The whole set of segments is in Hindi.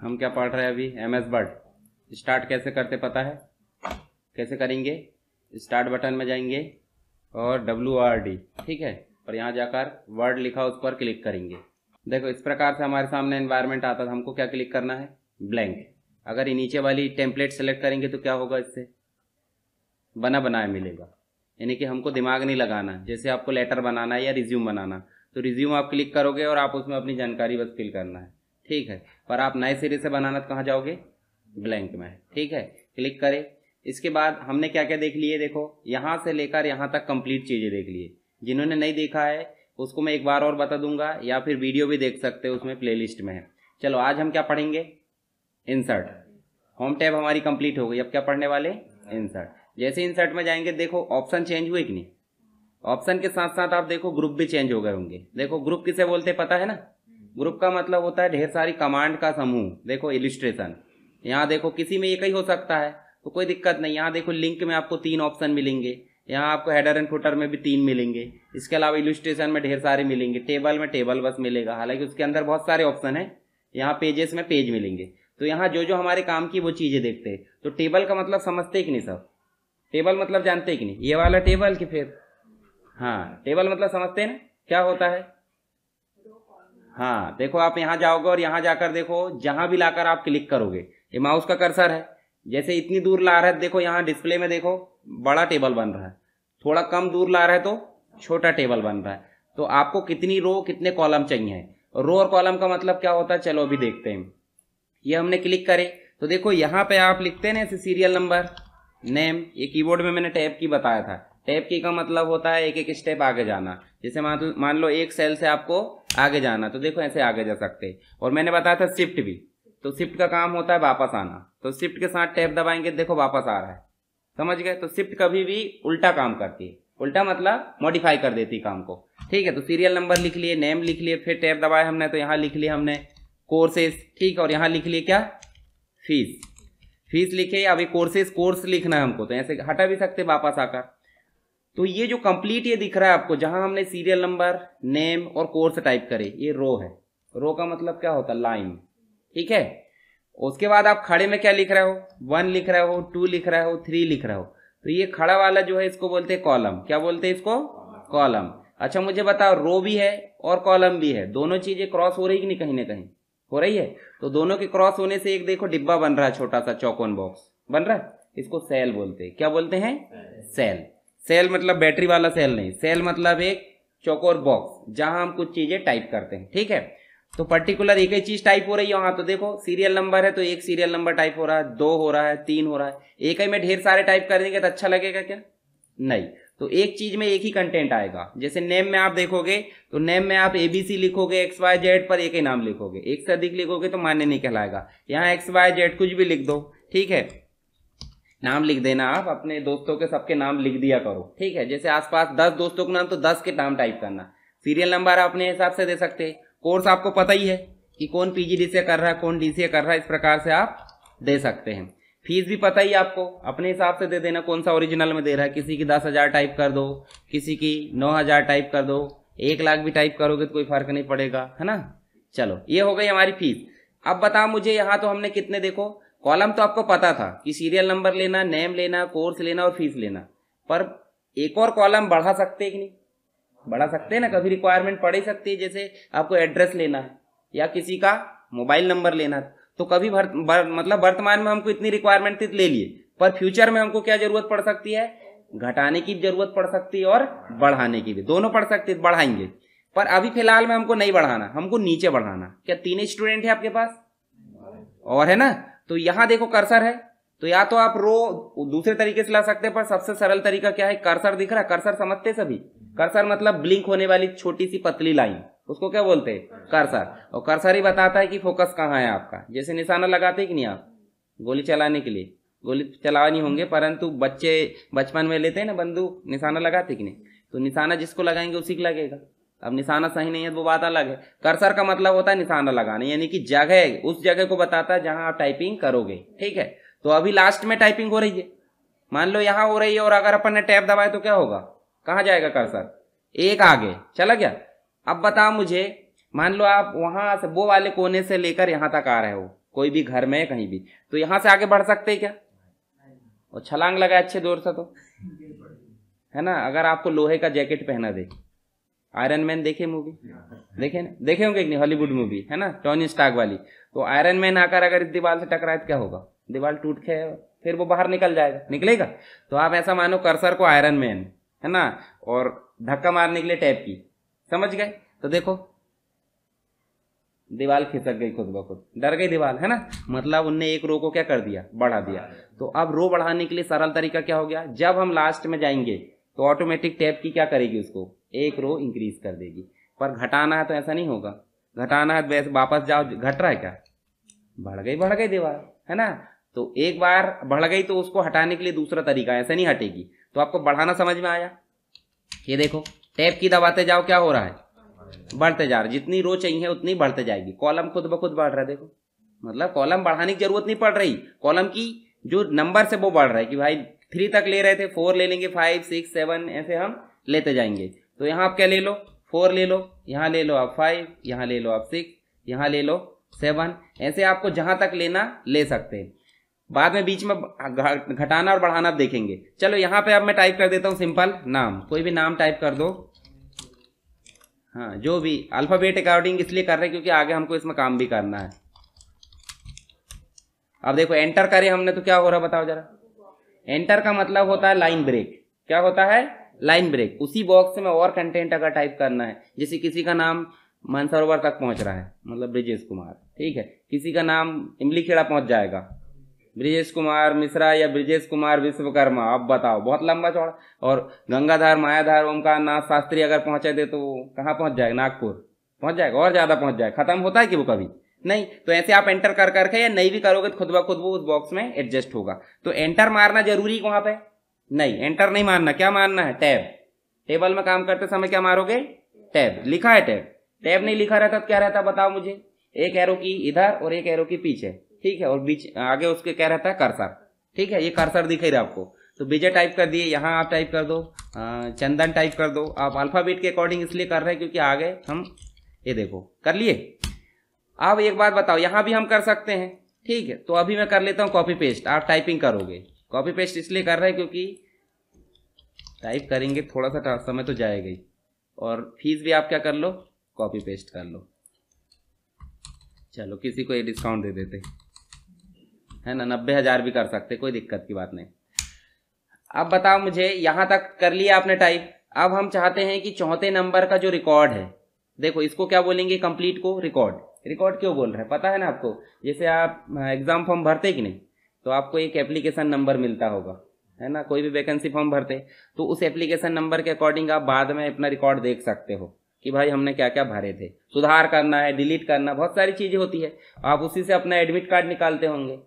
हम क्या पढ़ रहे हैं अभी एम एस वर्ड स्टार्ट कैसे करते पता है कैसे करेंगे स्टार्ट बटन में जाएंगे और डब्ल्यू आर डी ठीक है और यहाँ जाकर वर्ड लिखा उस पर क्लिक करेंगे देखो इस प्रकार से हमारे सामने एनवायरनमेंट आता था तो हमको क्या क्लिक करना है ब्लैंक अगर ये नीचे वाली टेम्पलेट सेलेक्ट करेंगे तो क्या होगा इससे बना बनाया मिलेगा यानी कि हमको दिमाग नहीं लगाना जैसे आपको लेटर बनाना है या रिज्यूम बनाना तो रिज्यूम आप क्लिक करोगे और आप उसमें अपनी जानकारी बस फिल करना है ठीक है पर आप नए सिरे से बनाना तो कहाँ जाओगे ब्लैंक में ठीक है क्लिक करें इसके बाद हमने क्या क्या देख लिए देखो यहाँ से लेकर यहाँ तक कंप्लीट चीज़ें देख लिए जिन्होंने नहीं देखा है उसको मैं एक बार और बता दूंगा या फिर वीडियो भी देख सकते हो उसमें प्लेलिस्ट में है चलो आज हम क्या पढ़ेंगे इंसर्ट होम टैब हमारी कंप्लीट हो गई अब क्या पढ़ने वाले इंसर्ट जैसे इंसर्ट में जाएंगे देखो ऑप्शन चेंज हुए कि नहीं ऑप्शन के साथ साथ आप देखो ग्रुप भी चेंज हो गए होंगे देखो ग्रुप किसे बोलते पता है ना ग्रुप का मतलब होता है ढेर सारी कमांड का समूह देखो इलिस्ट्रेशन यहाँ देखो किसी में एक ही हो सकता है तो कोई दिक्कत नहीं यहाँ देखो लिंक में आपको तीन ऑप्शन मिलेंगे यहाँ आपको हेडर एंड फुटर में भी तीन मिलेंगे इसके अलावा इलिस्ट्रेशन में ढेर सारे मिलेंगे टेबल में टेबल बस मिलेगा हालांकि उसके अंदर बहुत सारे ऑप्शन है यहाँ पेजेस में पेज मिलेंगे तो यहाँ जो जो हमारे काम की वो चीज़ें देखते हैं तो टेबल का मतलब समझते कि नहीं सब टेबल मतलब जानते कि नहीं ये वाला टेबल कि फिर हाँ टेबल मतलब समझते हैं ना क्या होता है हाँ देखो आप यहाँ जाओगे और यहाँ जाकर देखो जहां भी लाकर आप क्लिक करोगे ये माउस का कर्सर है जैसे इतनी दूर ला रहा है देखो यहाँ डिस्प्ले में देखो बड़ा टेबल बन रहा है थोड़ा कम दूर ला रहा है तो छोटा टेबल बन रहा है तो आपको कितनी रो कितने कॉलम चाहिए रो और कॉलम का मतलब क्या होता है चलो अभी देखते हैं ये हमने क्लिक करे तो देखो यहाँ पे आप लिखते ना सीरियल नंबर नेम ये कीबोर्ड में मैंने टैप की बताया था टैप की का मतलब होता है एक एक स्टेप आगे जाना जैसे मान मान लो एक सेल से आपको आगे जाना तो देखो ऐसे आगे जा सकते और मैंने बताया था शिफ्ट भी तो शिफ्ट का काम होता है वापस आना तो शिफ्ट के साथ टैप दबाएंगे देखो वापस आ रहा है समझ गए तो शिफ्ट कभी भी उल्टा काम करती है उल्टा मतलब मॉडिफाई कर देती काम को ठीक है तो सीरियल नंबर लिख लिए नेम लिख लिए फिर टैप दबाए हमने तो यहाँ लिख लिए हमने कोर्सेज ठीक और यहाँ लिख लिए क्या फीस फीस लिखे अभी कोर्सेज कोर्स लिखना है हमको तो ऐसे हटा भी सकते वापस आकर तो ये जो कंप्लीट ये दिख रहा है आपको जहां हमने सीरियल नंबर नेम और कोर्स टाइप करे ये रो है रो का मतलब क्या होता है लाइन ठीक है उसके बाद आप खड़े में क्या लिख रहे हो वन लिख रहे हो टू लिख रहे हो थ्री लिख रहे हो तो ये खड़ा वाला जो है इसको बोलते हैं कॉलम क्या बोलते हैं इसको कॉलम अच्छा मुझे बताओ रो भी है और कॉलम भी है दोनों चीजें क्रॉस हो रही कि नहीं कहीं ना कहीं हो रही है तो दोनों के क्रॉस होने से एक देखो डिब्बा बन रहा है छोटा सा चौकोन बॉक्स बन रहा है इसको सेल बोलते हैं क्या बोलते हैं सेल सेल मतलब बैटरी वाला सेल नहीं सेल मतलब एक चौकोर बॉक्स जहां हम कुछ चीजें टाइप करते हैं ठीक है तो पर्टिकुलर एक ही चीज टाइप हो रही है वहां तो देखो सीरियल नंबर है तो एक सीरियल नंबर टाइप हो रहा है दो हो रहा है तीन हो रहा है एक ही में ढेर सारे टाइप कर देंगे तो अच्छा लगेगा क्या नहीं तो एक चीज में एक ही कंटेंट आएगा जैसे नेम में आप देखोगे तो नेम में आप एबीसी लिखोगे एक्स वाई जेड पर एक ही नाम लिखोगे एक से अधिक लिखोगे तो मान्य नहीं कहलाएगा यहाँ एक्स वाई जेड कुछ भी लिख दो ठीक है नाम लिख देना आप अपने दोस्तों के सबके नाम लिख दिया करो ठीक है जैसे आसपास दस दोस्तों के नाम तो दस के नाम टाइप करना सीरियल नंबर आप अपने हिसाब से दे सकते हैं कोर्स आपको पता ही है कि कौन पीजी से कर रहा है कौन डी कर रहा है इस प्रकार से आप दे सकते हैं फीस भी पता ही आपको अपने हिसाब से दे देना कौन सा ओरिजिनल में दे रहा है किसी की दस हज़ार टाइप कर दो किसी की नौ हज़ार टाइप कर दो एक लाख भी टाइप करोगे तो कोई फर्क नहीं पड़ेगा है ना चलो ये हो गई हमारी फीस अब बताओ मुझे यहाँ तो हमने कितने देखो कॉलम तो आपको पता था कि सीरियल नंबर लेना नेम लेना कोर्स लेना और फीस लेना पर एक और कॉलम बढ़ा सकते कि नहीं बढ़ा सकते हैं ना कभी रिक्वायरमेंट पड़ ही सकती है जैसे आपको एड्रेस लेना है या किसी का मोबाइल नंबर लेना तो कभी भर, भर, मतलब वर्तमान में हमको इतनी रिक्वायरमेंट तो ले लिए पर फ्यूचर में हमको क्या जरूरत पड़ सकती है घटाने की जरूरत पड़ सकती है और बढ़ाने की भी दोनों पड़ सकती है तो बढ़ाएंगे पर अभी फिलहाल में हमको नहीं बढ़ाना हमको नीचे बढ़ाना क्या तीन स्टूडेंट है आपके पास और है ना तो यहां देखो कर्सर है तो या तो आप रो दूसरे तरीके से ला सकते हैं पर सबसे सरल तरीका क्या है कर्सर दिख रहा है कर्सर समझते सभी कर्सर मतलब ब्लिंक होने वाली छोटी सी पतली लाइन उसको क्या बोलते हैं कर्सर और कर्सर ही बताता है कि फोकस कहाँ है आपका जैसे निशाना लगाते कि नहीं आप गोली चलाने के लिए गोली चलानी होंगे परंतु बच्चे बचपन में लेते हैं ना बंदूक निशाना लगाते कि नहीं तो निशाना जिसको लगाएंगे उसी को लगेगा अब निशाना सही नहीं है तो वो बात अलग है कर्सर का मतलब होता है निशाना लगाना यानी कि जगह उस जगह को बताता है जहां आप टाइपिंग करोगे ठीक है तो अभी लास्ट में टाइपिंग हो रही है मान लो यहाँ हो रही है और अगर अपन ने टैप दबाए तो क्या होगा कहा जाएगा कर्सर एक आगे चला गया अब बताओ मुझे मान लो आप वहां से वो वाले कोने से लेकर यहां तक आ रहे हो कोई भी घर में कहीं भी तो यहाँ से आगे बढ़ सकते क्या और छलांग लगाए अच्छे दूर से तो है ना अगर आपको लोहे का जैकेट पहना दे आयरन मैन देखे मूवी देखे ना देखे होंगे एक नहीं हॉलीवुड मूवी है ना टॉनी स्टार्क वाली तो आयरन मैन आकर अगर इस दीवार से टकराए तो क्या होगा दीवार टूट के फिर वो बाहर निकल जाएगा निकलेगा तो आप ऐसा मानो कर्सर को आयरन मैन है ना और धक्का मारने के लिए टैप की समझ गए तो देखो दीवार खिसक गई खुद ब खुद डर गई दीवार है ना मतलब उनने एक रो को क्या कर दिया बढ़ा दिया तो अब रो बढ़ाने के लिए सरल तरीका क्या हो गया जब हम लास्ट में जाएंगे तो ऑटोमेटिक टैप की क्या करेगी उसको एक रो इंक्रीज कर देगी पर घटाना है तो ऐसा नहीं होगा घटाना है तो वैसे वापस जाओ घट रहा है क्या बढ़ गई बढ़ गई दीवार है ना तो एक बार बढ़ गई तो उसको हटाने के लिए दूसरा तरीका ऐसे नहीं हटेगी तो आपको बढ़ाना समझ में आया ये देखो टैप की दबाते जाओ क्या हो रहा है बढ़ते जा रहा जितनी रो चाहिए उतनी बढ़ते जाएगी कॉलम खुद ब खुद बढ़ रहा है देखो मतलब कॉलम बढ़ाने की जरूरत नहीं पड़ रही कॉलम की जो नंबर से वो बढ़ रहा है कि भाई थ्री तक ले रहे थे फोर ले लेंगे फाइव सिक्स सेवन ऐसे हम लेते जाएंगे तो यहाँ आप क्या ले लो फोर ले लो यहाँ ले लो आप फाइव यहाँ ले लो आप सिक्स यहाँ ले लो सेवन ऐसे आपको जहाँ तक लेना ले सकते हैं बाद में बीच में घटाना और बढ़ाना देखेंगे चलो यहाँ पे अब मैं टाइप कर देता हूँ सिंपल नाम कोई भी नाम टाइप कर दो हाँ जो भी अल्फ़ाबेट अकॉर्डिंग इसलिए कर रहे हैं क्योंकि आगे हमको इसमें काम भी करना है अब देखो एंटर करें हमने तो क्या हो रहा बताओ जरा एंटर का मतलब होता है लाइन ब्रेक क्या होता है लाइन ब्रेक उसी बॉक्स से और कंटेंट अगर टाइप करना है जैसे किसी का नाम मानसरोवर तक पहुंच रहा है मतलब ब्रिजेश कुमार ठीक है किसी का नाम इमली खेड़ा पहुंच जाएगा ब्रिजेश कुमार मिश्रा या ब्रिजेश कुमार विश्वकर्मा अब बताओ बहुत लंबा चौड़ा और गंगाधर मायाधार ओमकार नाथ शास्त्री अगर पहुंचे थे तो कहाँ पहुंच जाएगा नागपुर पहुंच जाएगा और ज़्यादा पहुंच जाएगा खत्म होता है कि वो कभी नहीं तो ऐसे आप एंटर कर करके या नहीं भी करोगे तो खुद ब खुद वो उस बॉक्स में एडजस्ट होगा तो एंटर मारना जरूरी वहां पर नहीं एंटर नहीं मारना क्या मारना है टैब टेबल में काम करते समय क्या मारोगे टैब लिखा है टैब टैब नहीं लिखा रहता तो क्या रहता बताओ मुझे एक एरो की इधर और एक एरो की पीछे ठीक है और बीच आगे उसके क्या रहता है कर्सर ठीक है ये कर्सर दिख रहा है आपको तो विजय टाइप कर दिए यहाँ आप टाइप कर दो चंदन टाइप कर दो आप अल्फ़ाबेट के अकॉर्डिंग इसलिए कर रहे हैं क्योंकि आगे हम ये देखो कर लिए अब एक बात बताओ यहाँ भी हम कर सकते हैं ठीक है तो अभी मैं कर लेता हूँ कॉपी पेस्ट आप टाइपिंग करोगे कॉपी पेस्ट इसलिए कर रहे हैं क्योंकि टाइप करेंगे थोड़ा सा समय तो जाएगा ही और फीस भी आप क्या कर लो कॉपी पेस्ट कर लो चलो किसी को ये डिस्काउंट दे देते है ना नब्बे हज़ार भी कर सकते कोई दिक्कत की बात नहीं अब बताओ मुझे यहां तक कर लिया आपने टाइप अब हम चाहते हैं कि चौथे नंबर का जो रिकॉर्ड है देखो इसको क्या बोलेंगे कंप्लीट को रिकॉर्ड रिकॉर्ड क्यों बोल रहे हैं पता है ना आपको जैसे आप एग्जाम फॉर्म भरते कि नहीं तो आपको एक एप्लीकेशन नंबर मिलता होगा है ना कोई भी वैकेंसी फॉर्म भरते तो उस एप्लीकेशन नंबर के अकॉर्डिंग आप बाद में अपना रिकॉर्ड देख सकते हो कि भाई हमने क्या क्या भरे थे सुधार करना है डिलीट करना बहुत सारी चीज़ें होती है आप उसी से अपना एडमिट कार्ड निकालते होंगे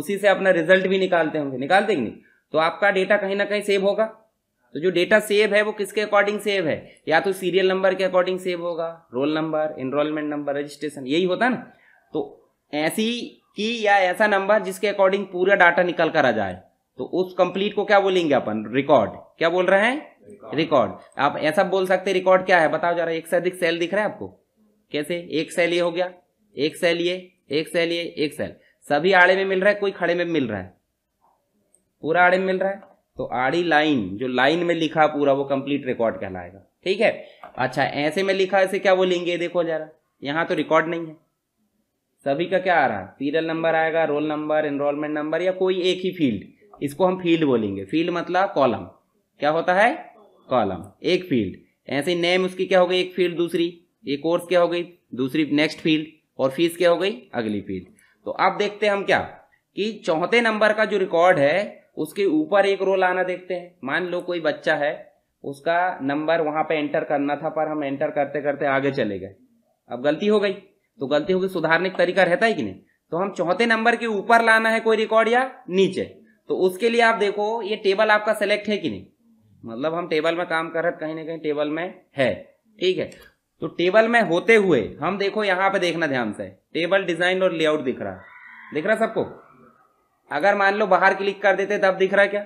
उसी से अपना रिजल्ट भी निकालते होंगे निकालते नहीं तो आपका डेटा कहीं ना कहीं सेव होगा तो जो डेटा सेव है वो किसके अकॉर्डिंग सेव है या तो सीरियल नंबर के अकॉर्डिंग सेव होगा roll number enrolment number registration यही होता है ना तो ऐसी की या ऐसा नंबर जिसके अकॉर्डिंग पूरा डाटा निकल कर आ जाए तो उस कंप्लीट को क्या बोलेंगे अपन रिकॉर्ड क्या बोल रहे हैं रिकॉर्ड आप ऐसा बोल सकते रिकॉर्ड क्या है बताओ जरा एक से अधिक सेल दिख रहा है आपको कैसे एक सेल ये हो गया एक सेल ये एक सेल ये एक सेल सभी आड़े में मिल रहा है कोई खड़े में मिल रहा है पूरा आड़े में मिल रहा है तो आड़ी लाइन जो लाइन में लिखा पूरा वो कंप्लीट रिकॉर्ड कहलाएगा ठीक है अच्छा ऐसे में लिखा ऐसे क्या बोलेंगे देखो जरा यहाँ तो रिकॉर्ड नहीं है सभी का क्या आ रहा है सीरियल नंबर आएगा रोल नंबर इनरोलमेंट नंबर या कोई एक ही फील्ड इसको हम फील्ड बोलेंगे फील्ड मतलब कॉलम क्या होता है कॉलम एक फील्ड ऐसे नेम उसकी क्या हो गई एक फील्ड दूसरी ये कोर्स क्या हो गई दूसरी नेक्स्ट फील्ड और फीस क्या हो गई अगली फील्ड तो अब देखते हैं हम क्या कि चौथे नंबर का जो रिकॉर्ड है उसके ऊपर एक रोल आना देखते हैं मान लो कोई बच्चा है उसका नंबर वहां पे एंटर करना था पर हम एंटर करते करते आगे चले गए अब गलती हो गई तो गलती होगी सुधारने का तरीका रहता है कि नहीं तो हम चौथे नंबर के ऊपर लाना है कोई रिकॉर्ड या नीचे तो उसके लिए आप देखो ये टेबल आपका सेलेक्ट है कि नहीं मतलब हम टेबल में काम कर रहे कहीं ना कहीं टेबल में है ठीक है तो टेबल में होते हुए हम देखो यहाँ पे देखना ध्यान से टेबल डिजाइन और लेआउट दिख रहा है दिख रहा सबको अगर मान लो बाहर क्लिक कर देते तब दिख रहा क्या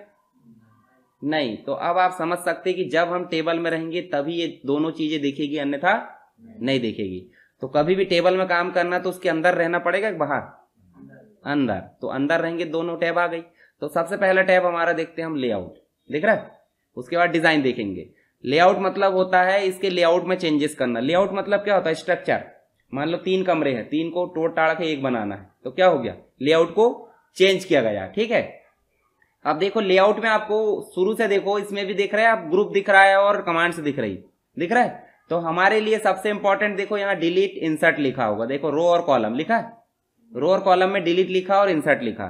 नहीं तो अब आप समझ सकते कि जब हम टेबल में रहेंगे तभी ये दोनों चीजें दिखेगी अन्यथा नहीं दिखेगी तो कभी भी टेबल में काम करना तो उसके अंदर रहना पड़ेगा कि बाहर अंदर तो अंदर रहेंगे दोनों टैब आ गई तो सबसे पहला टैब हमारा देखते हैं हम लेआउट देख रहा है उसके बाद डिजाइन देखेंगे लेआउट मतलब होता है इसके लेआउट में चेंजेस करना लेआउट मतलब क्या होता है स्ट्रक्चर मान लो तीन कमरे हैं तीन को टोट टाड़ के एक बनाना है तो क्या हो गया लेआउट को चेंज किया गया ठीक है अब देखो लेआउट में आपको शुरू से देखो इसमें भी दिख रहा है आप ग्रुप दिख रहा है और कमांड्स दिख रही दिख रहा है तो हमारे लिए सबसे इंपॉर्टेंट देखो यहाँ डिलीट इंसर्ट लिखा होगा देखो रो और कॉलम लिखा रो और कॉलम में डिलीट लिखा और इंसर्ट लिखा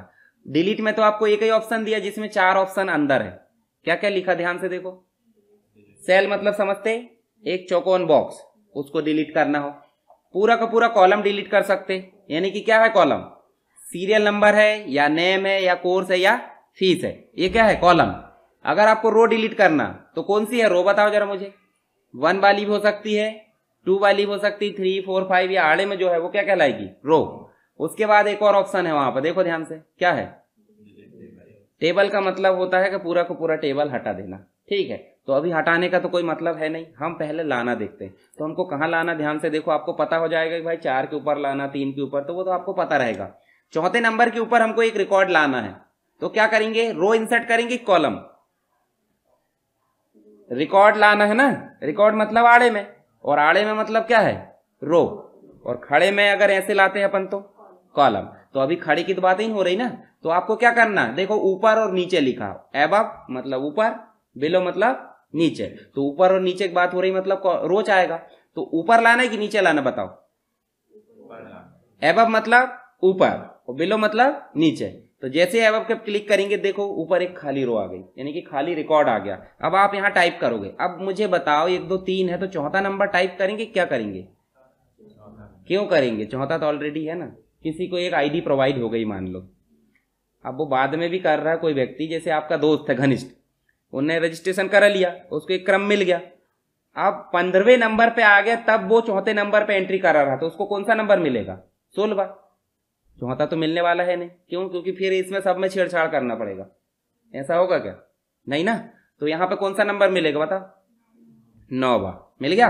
डिलीट में तो आपको एक ही ऑप्शन दिया जिसमें चार ऑप्शन अंदर है क्या क्या लिखा ध्यान से देखो सेल मतलब समझते एक चौकोन बॉक्स उसको डिलीट करना हो पूरा का पूरा कॉलम डिलीट कर सकते यानी कि क्या है कॉलम सीरियल नंबर है या नेम है या कोर्स है या फीस है ये क्या है कॉलम अगर आपको रो डिलीट करना तो कौन सी है रो बताओ जरा मुझे वन वाली भी हो सकती है टू वाली भी हो सकती है थ्री फोर फाइव या आड़े में जो है वो क्या कहलाएगी रो उसके बाद एक और ऑप्शन है वहां पर देखो ध्यान से क्या है टेबल का मतलब होता है कि पूरा को पूरा टेबल हटा देना ठीक है तो अभी हटाने का तो कोई मतलब है नहीं हम पहले लाना देखते हैं तो हमको कहाँ लाना ध्यान से देखो आपको पता हो जाएगा कि भाई चार के ऊपर लाना तीन के ऊपर तो वो तो आपको पता रहेगा चौथे नंबर के ऊपर हमको एक रिकॉर्ड लाना है तो क्या करेंगे रो इंसर्ट करेंगे कॉलम रिकॉर्ड लाना है ना रिकॉर्ड मतलब आड़े में और आड़े में मतलब क्या है रो और खड़े में अगर ऐसे लाते हैं अपन तो कॉलम तो अभी खड़े की तो बात ही हो रही ना तो आपको क्या करना देखो ऊपर और नीचे लिखा एब मतलब ऊपर बिलो मतलब नीचे तो ऊपर और नीचे की बात हो रही मतलब रोच आएगा तो ऊपर लाना है कि नीचे लाना बताओ एब मतलब ऊपर और बिलो मतलब नीचे तो जैसे अब आप क्लिक करेंगे देखो ऊपर एक खाली रो आ गई यानी कि खाली रिकॉर्ड आ गया अब आप यहाँ टाइप करोगे अब मुझे बताओ एक दो तीन है तो चौथा नंबर टाइप करेंगे क्या करेंगे क्यों करेंगे चौथा तो ऑलरेडी है ना किसी को एक आईडी प्रोवाइड हो गई मान लो अब वो बाद में भी कर रहा है कोई व्यक्ति जैसे आपका दोस्त है घनिष्ठ उनने रजिस्ट्रेशन करा लिया उसको एक क्रम मिल गया अब पंद्रहवें नंबर पे आ गया तब वो चौथे नंबर पे एंट्री करा रहा तो उसको कौन सा नंबर मिलेगा सोलवा चौथा तो मिलने वाला है नहीं क्यों क्योंकि फिर इसमें सब में छेड़छाड़ करना पड़ेगा ऐसा होगा क्या नहीं ना तो यहाँ पे कौन सा नंबर मिलेगा बताओ नौवा मिल गया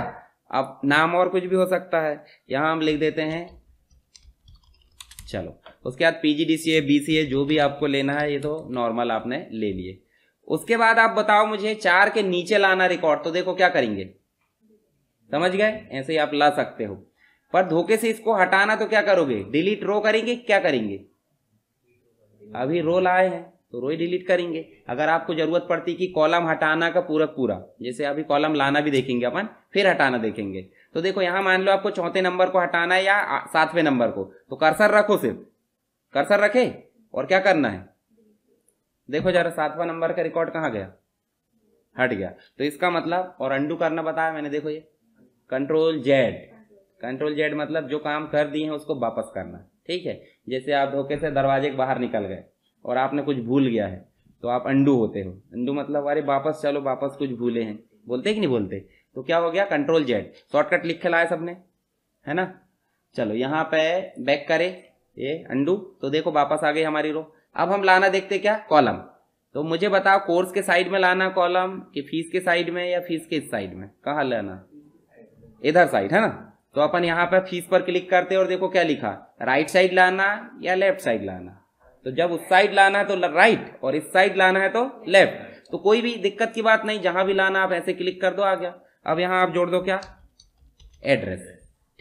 अब नाम और कुछ भी हो सकता है यहां हम लिख देते हैं चलो उसके बाद पीजीडीसीए बीसीए जो भी आपको लेना है ये तो नॉर्मल आपने ले लिए उसके बाद आप बताओ मुझे चार के नीचे लाना रिकॉर्ड तो देखो क्या करेंगे समझ गए ऐसे ही आप ला सकते हो पर धोखे से इसको हटाना तो क्या करोगे डिलीट रो करेंगे क्या करेंगे अभी रो लाए हैं तो रो ही डिलीट करेंगे अगर आपको जरूरत पड़ती कि कॉलम हटाना का पूरा पूरा जैसे अभी कॉलम लाना भी देखेंगे अपन फिर हटाना देखेंगे तो देखो यहां मान लो आपको चौथे नंबर को हटाना है या सातवें नंबर को तो कर्सर रखो सिर्फ कर्सर रखे और क्या करना है देखो जरा सातवां नंबर का रिकॉर्ड कहाँ गया हट गया तो इसका मतलब और अंडू करना बताया मैंने देखो ये कंट्रोल जेड कंट्रोल जेड मतलब जो काम कर दिए हैं उसको वापस करना ठीक है जैसे आप धोखे से दरवाजे के बाहर निकल गए और आपने कुछ भूल गया है तो आप अंडू होते हो अंडू मतलब अरे वापस चलो वापस कुछ भूले हैं बोलते कि नहीं बोलते तो क्या हो गया कंट्रोल जेड शॉर्टकट लिख के लाए सबने है ना चलो यहाँ पे बैक करे ये अंडू तो देखो वापस आ गई हमारी रो अब हम लाना देखते क्या कॉलम तो मुझे बताओ कोर्स के साइड में लाना कॉलम कि फीस के साइड में या फीस के इस साइड में कहा लाना इधर साइड है ना तो अपन यहाँ पर फीस पर क्लिक करते हैं और देखो क्या लिखा राइट साइड लाना या लेफ्ट साइड लाना तो जब उस साइड लाना है तो राइट और इस साइड लाना है तो लेफ्ट तो कोई भी दिक्कत की बात नहीं जहां भी लाना आप ऐसे क्लिक कर दो आ गया अब यहां आप जोड़ दो क्या एड्रेस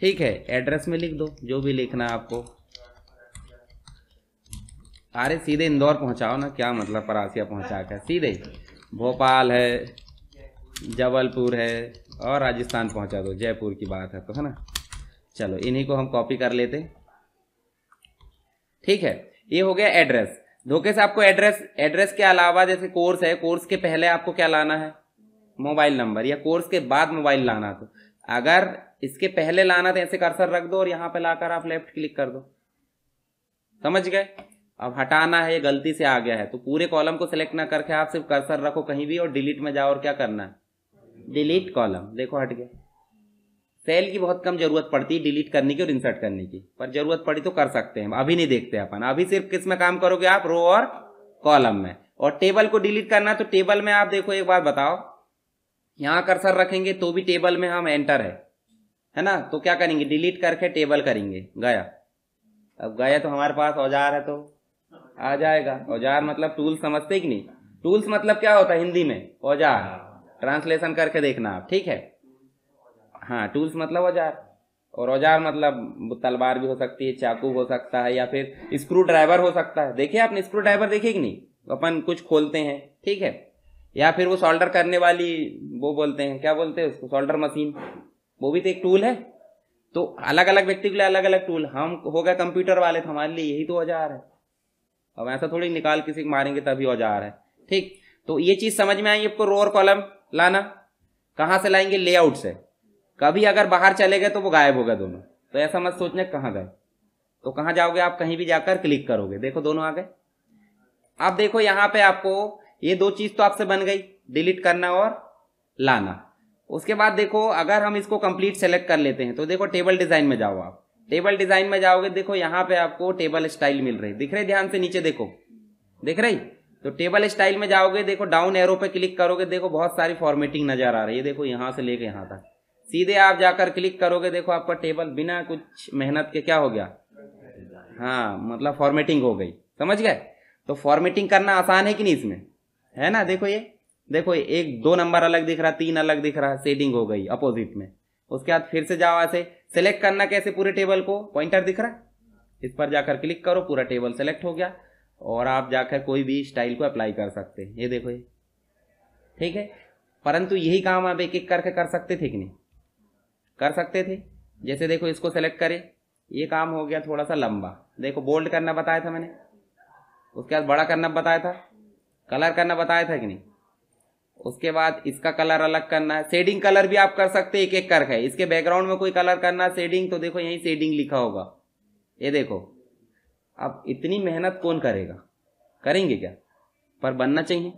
ठीक है एड्रेस में लिख दो जो भी लिखना आपको अरे सीधे इंदौर पहुंचाओ ना क्या मतलब परासिया पहुंचा कर सीधे भोपाल है जबलपुर है और राजस्थान पहुंचा दो जयपुर की बात है तो है ना चलो इन्हीं को हम कॉपी कर लेते ठीक है ये हो गया एड्रेस धोखे से आपको एड्रेस एड्रेस के अलावा जैसे कोर्स है कोर्स के पहले आपको क्या लाना है मोबाइल नंबर या कोर्स के बाद मोबाइल लाना तो अगर इसके पहले लाना तो ऐसे कर्सर रख दो और यहां पे लाकर आप लेफ्ट क्लिक कर दो समझ गए अब हटाना है ये गलती से आ गया है तो पूरे कॉलम को सिलेक्ट ना करके आप सिर्फ कर्सर रखो कहीं भी और डिलीट में जाओ और क्या करना है डिलीट कॉलम देखो हट गया सेल की बहुत कम जरूरत पड़ती है डिलीट करने की और इंसर्ट करने की पर जरूरत पड़ी तो कर सकते हैं अभी नहीं देखते अपन अभी सिर्फ किस में काम करोगे आप रो और कॉलम में और टेबल को डिलीट करना तो टेबल में आप देखो एक बार बताओ यहां कर्सर रखेंगे तो भी टेबल में हम एंटर है है ना तो क्या करेंगे डिलीट करके टेबल करेंगे गया अब गया तो हमारे पास औजार है तो आ जाएगा औजार मतलब टूल्स समझते कि नहीं टूल्स मतलब क्या होता है हिंदी में औजार ट्रांसलेशन करके देखना आप ठीक है हाँ टूल्स मतलब औजार और औजार मतलब तलवार भी हो सकती है चाकू हो सकता है या फिर स्क्रू ड्राइवर हो सकता है देखिए आपने स्क्रू ड्राइवर देखे कि नहीं अपन कुछ खोलते हैं ठीक है या फिर वो सोल्डर करने वाली वो बोलते हैं क्या बोलते हैं उसको सोल्डर मशीन वो भी तो एक टूल है तो अलग अलग व्यक्ति के लिए अलग अलग टूल हम हो गए कंप्यूटर वाले तो हमारे लिए यही तो औजार है अब ऐसा थोड़ी निकाल किसी को मारेंगे तभी औजार है ठीक तो ये चीज समझ में आई आपको रोअर कॉलम लाना कहाँ से लाएंगे लेआउट से कभी अगर बाहर चले गए तो वो गायब हो गए दोनों तो ऐसा मत सोचने कहाँ गए तो कहाँ जाओगे आप कहीं भी जाकर क्लिक करोगे देखो दोनों आ गए आप देखो यहाँ पे आपको ये दो चीज तो आपसे बन गई डिलीट करना और लाना उसके बाद देखो अगर हम इसको कंप्लीट सेलेक्ट कर लेते हैं तो देखो टेबल डिजाइन में जाओ आप टेबल डिजाइन में जाओगे देखो यहाँ पे आपको टेबल स्टाइल मिल रही दिख रही ध्यान से नीचे देखो दिख रही तो टेबल स्टाइल में जाओगे देखो डाउन एरो पे क्लिक करोगे देखो बहुत सारी फॉर्मेटिंग नजर आ रही है देखो यहाँ से लेके यहाँ तक सीधे आप जाकर क्लिक करोगे देखो आपका टेबल बिना कुछ मेहनत के क्या हो गया हाँ मतलब फॉर्मेटिंग हो गई समझ गए तो फॉर्मेटिंग करना आसान है कि नहीं इसमें है ना देखो ये देखो ये, एक दो नंबर अलग दिख रहा तीन अलग दिख रहा सेडिंग हो गई अपोजिट में उसके बाद फिर से जाओ ऐसे सेलेक्ट करना कैसे पूरे टेबल को पॉइंटर दिख रहा इस पर जाकर क्लिक करो पूरा टेबल सेलेक्ट हो गया और आप जाकर कोई भी स्टाइल को अप्लाई कर सकते हैं ये देखो ये ठीक है परंतु यही काम आप एक एक करके कर सकते थे कि नहीं कर सकते थे जैसे देखो इसको सेलेक्ट करें ये काम हो गया थोड़ा सा लंबा देखो बोल्ड करना बताया था मैंने उसके बाद बड़ा करना बताया था कलर करना बताया था कि नहीं उसके बाद इसका कलर अलग करना है शेडिंग कलर भी आप कर सकते एक एक करके इसके बैकग्राउंड में कोई कलर करना है शेडिंग तो देखो यही शेडिंग लिखा होगा ये देखो अब इतनी मेहनत कौन करेगा करेंगे क्या पर बनना चाहिए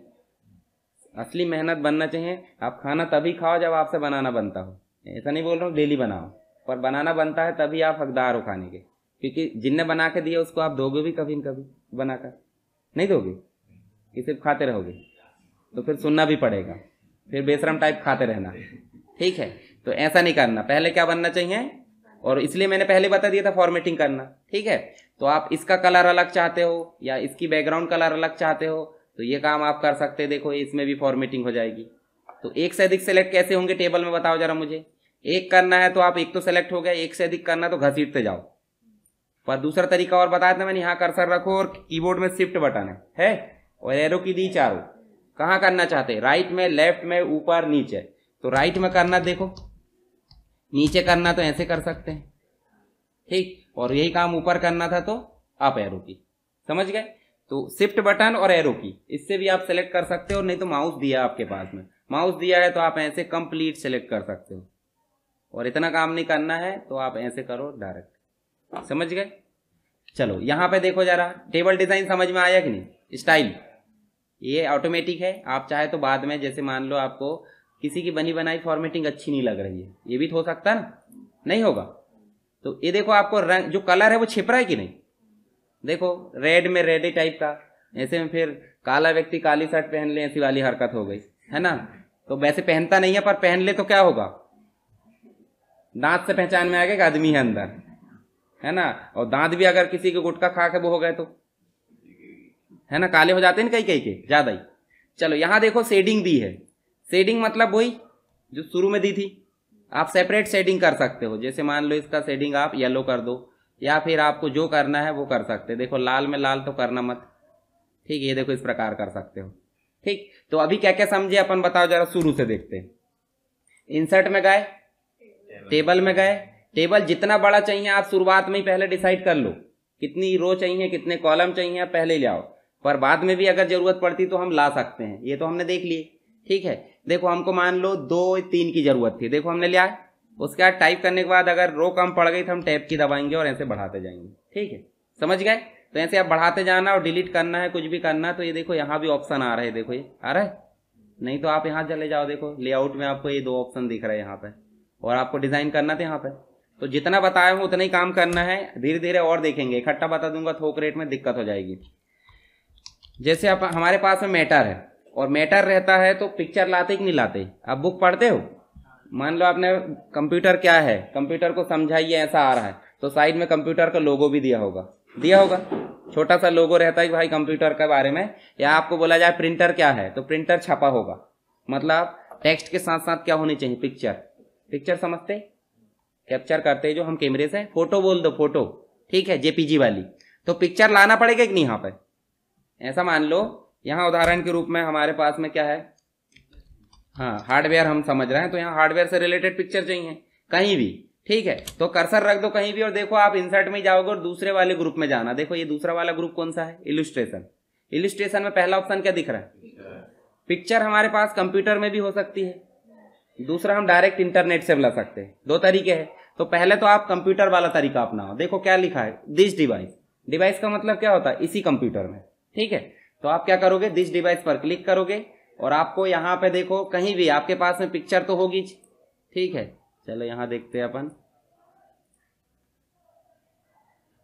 असली मेहनत बनना चाहिए आप खाना तभी खाओ जब आपसे बनाना बनता हो ऐसा नहीं बोल रहा हूँ डेली बनाओ पर बनाना बनता है तभी आप हकदार हो खाने के क्योंकि जिनने बना के दिया उसको आप दोगे भी कभी न कभी बनाकर नहीं दोगे कि सिर्फ खाते रहोगे तो फिर सुनना भी पड़ेगा फिर बेसरम टाइप खाते रहना ठीक है तो ऐसा नहीं करना पहले क्या बनना चाहिए और इसलिए मैंने पहले बता दिया था फॉर्मेटिंग करना ठीक है तो आप इसका कलर अलग चाहते हो या इसकी बैकग्राउंड कलर अलग चाहते हो तो ये काम आप कर सकते देखो इसमें भी फॉर्मेटिंग हो जाएगी तो एक से अधिक सेलेक्ट कैसे होंगे टेबल में बताओ जरा मुझे एक करना है तो आप एक तो सेलेक्ट हो गया एक से अधिक करना तो घसीटते जाओ पर दूसरा तरीका और बताया था मैंने यहाँ सर रखो और कीबोर्ड में शिफ्ट बटन है है और एरो की दी चारों कहाँ करना चाहते हैं राइट में लेफ्ट में ऊपर नीचे तो राइट में करना देखो नीचे करना तो ऐसे कर सकते हैं ठीक और यही काम ऊपर करना था तो आप एरो की समझ गए तो शिफ्ट बटन और एरो की इससे भी आप सेलेक्ट कर सकते हो नहीं तो माउस दिया आपके पास में माउस दिया है तो आप ऐसे कंप्लीट सेलेक्ट कर सकते हो और इतना काम नहीं करना है तो आप ऐसे करो डायरेक्ट समझ गए चलो यहां पे देखो जरा टेबल डिजाइन समझ में आया कि नहीं स्टाइल ये ऑटोमेटिक है आप चाहे तो बाद में जैसे मान लो आपको किसी की बनी बनाई फॉर्मेटिंग अच्छी नहीं लग रही है ये भी तो हो सकता ना नहीं होगा तो ये देखो आपको रंग जो कलर है वो छिप रहा है कि नहीं देखो रेड में रेड टाइप का ऐसे में फिर काला व्यक्ति काली शर्ट पहन ले ऐसी वाली हरकत हो गई है ना तो वैसे पहनता नहीं है पर पहन ले तो क्या होगा दांत से पहचान में आ गया आदमी है अंदर है ना और दांत भी अगर किसी के गुटखा खा के वो हो गए तो है ना काले हो जाते हैं कई कई के ज्यादा ही चलो यहां देखो शेडिंग दी है शेडिंग मतलब वही जो शुरू में दी थी आप सेपरेट शेडिंग कर सकते हो जैसे मान लो इसका शेडिंग आप येलो कर दो या फिर आपको जो करना है वो कर सकते हो देखो लाल में लाल तो करना मत ठीक है ये देखो इस प्रकार कर सकते हो ठीक तो अभी क्या क्या समझे अपन बताओ जरा शुरू से देखते हैं इंसर्ट में गए टेबल में गए टेबल जितना बड़ा चाहिए आप शुरुआत में ही पहले डिसाइड कर लो कितनी रो चाहिए कितने कॉलम चाहिए आप पहले ले आओ पर बाद में भी अगर जरूरत पड़ती तो हम ला सकते हैं ये तो हमने देख लिया ठीक है देखो हमको मान लो दो तीन की जरूरत थी देखो हमने लिया है उसके बाद टाइप करने के बाद अगर रो कम पड़ गई तो हम टैप की दबाएंगे और ऐसे बढ़ाते जाएंगे ठीक है समझ गए तो ऐसे आप बढ़ाते जाना और डिलीट करना है कुछ भी करना है तो ये देखो यहाँ भी ऑप्शन आ रहे है देखो ये आ रहा है नहीं तो आप यहाँ चले जाओ देखो लेआउट में आपको ये दो ऑप्शन दिख रहे हैं यहाँ पे और आपको डिजाइन करना था यहाँ पे तो जितना बताया हूँ उतना ही काम करना है धीरे धीरे और देखेंगे इकट्ठा बता दूंगा थोक रेट में दिक्कत हो जाएगी जैसे आप हमारे पास में मेटर है और मैटर रहता है तो पिक्चर लाते कि नहीं लाते आप बुक पढ़ते हो मान लो आपने कंप्यूटर क्या है कंप्यूटर को समझाइए ऐसा आ रहा है तो साइड में कंप्यूटर का लोगो भी दिया होगा दिया होगा छोटा सा लोगो रहता है कि भाई कंप्यूटर के बारे में या आपको बोला जाए प्रिंटर क्या है तो प्रिंटर छपा होगा मतलब टेक्स्ट के साथ साथ क्या होनी चाहिए पिक्चर पिक्चर समझते कैप्चर करते जो हम कैमरे से फोटो बोल दो फोटो ठीक है जेपीजी वाली तो पिक्चर लाना पड़ेगा कि नहीं यहाँ पर ऐसा मान लो यहाँ उदाहरण के रूप में हमारे पास में क्या है हाँ हार्डवेयर हम समझ रहे हैं तो यहाँ हार्डवेयर से रिलेटेड पिक्चर चाहिए कहीं भी ठीक है तो कर्सर रख दो कहीं भी और देखो आप इंसर्ट में जाओगे और दूसरे वाले ग्रुप में जाना देखो ये दूसरा वाला ग्रुप कौन सा है इलिस्ट्रेशन इलिस्ट्रेशन में पहला ऑप्शन क्या दिख रहा है पिक्चर हमारे पास कंप्यूटर में भी हो सकती है दूसरा हम डायरेक्ट इंटरनेट से बुला सकते हैं दो तरीके हैं तो पहले तो आप कंप्यूटर वाला तरीका अपनाओ देखो क्या लिखा है दिस डिवाइस डिवाइस का मतलब क्या होता है इसी कंप्यूटर में ठीक है तो आप क्या करोगे दिस डिवाइस पर क्लिक करोगे और आपको यहाँ पे देखो कहीं भी आपके पास में पिक्चर तो होगी ठीक है चलो यहाँ देखते हैं अपन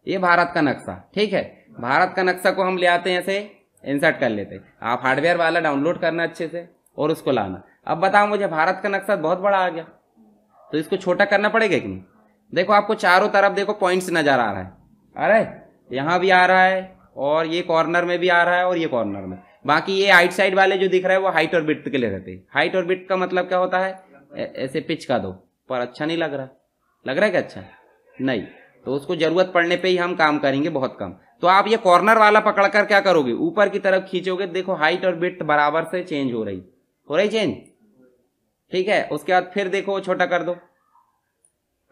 ये भारत का नक्शा ठीक है भारत का नक्शा को हम ले आते हैं ऐसे इंसर्ट कर लेते आप हार्डवेयर वाला डाउनलोड करना अच्छे से और उसको लाना अब बताओ मुझे भारत का नक्शा बहुत बड़ा आ गया तो इसको छोटा करना पड़ेगा कि नहीं देखो आपको चारों तरफ देखो पॉइंट्स नजर आ रहा है अरे यहाँ भी आ रहा है और ये कॉर्नर में भी आ रहा है और ये कॉर्नर में बाकी ये हाइट साइड वाले जो दिख रहे हैं वो हाइट और बिट के लिए रहते हैं हाइट और बिट का मतलब क्या होता है ऐसे पिच का दो पर अच्छा नहीं लग रहा लग रहा है क्या अच्छा नहीं तो उसको जरूरत पड़ने पे ही हम काम करेंगे बहुत कम तो आप ये कॉर्नर वाला पकड़कर क्या करोगे ऊपर की तरफ खींचोगे देखो हाइट और बिट बराबर से चेंज हो रही हो रही चेंज ठीक है उसके बाद फिर देखो छोटा कर दो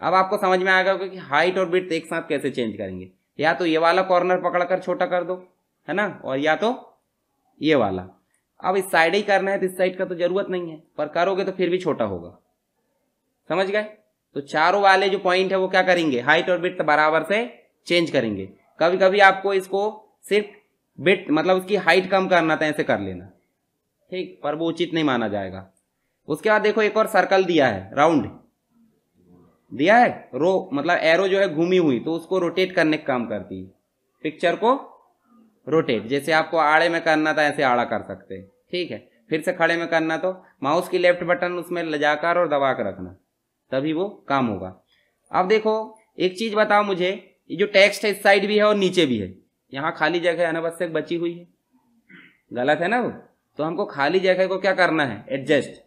अब आपको समझ में आएगा कि हाइट और बिट एक साथ कैसे चेंज करेंगे या तो ये वाला कॉर्नर पकड़कर छोटा कर दो है ना और या तो ये वाला अब इस साइड ही करना है तो इस साइड का तो जरूरत नहीं है पर करोगे तो फिर भी छोटा होगा समझ गए तो चारों वाले जो पॉइंट है वो क्या करेंगे हाइट और बिट बराबर से चेंज करेंगे कभी कभी आपको इसको सिर्फ बिट मतलब उसकी हाइट कम करना था ऐसे कर लेना ठीक पर वो उचित नहीं माना जाएगा उसके बाद देखो एक और सर्कल दिया है राउंड दिया है रो मतलब एरो जो है घूमी हुई तो उसको रोटेट करने का काम करती है पिक्चर को रोटेट जैसे आपको आड़े में करना था ऐसे आड़ा कर सकते ठीक है फिर से खड़े में करना तो माउस की लेफ्ट बटन उसमें लजाकर और दबा कर रखना तभी वो काम होगा अब देखो एक चीज़ बताओ मुझे ये जो टेक्स्ट है इस साइड भी है और नीचे भी है यहाँ खाली जगह अनावश्यक बची हुई है गलत है ना वो तो हमको खाली जगह को क्या करना है एडजस्ट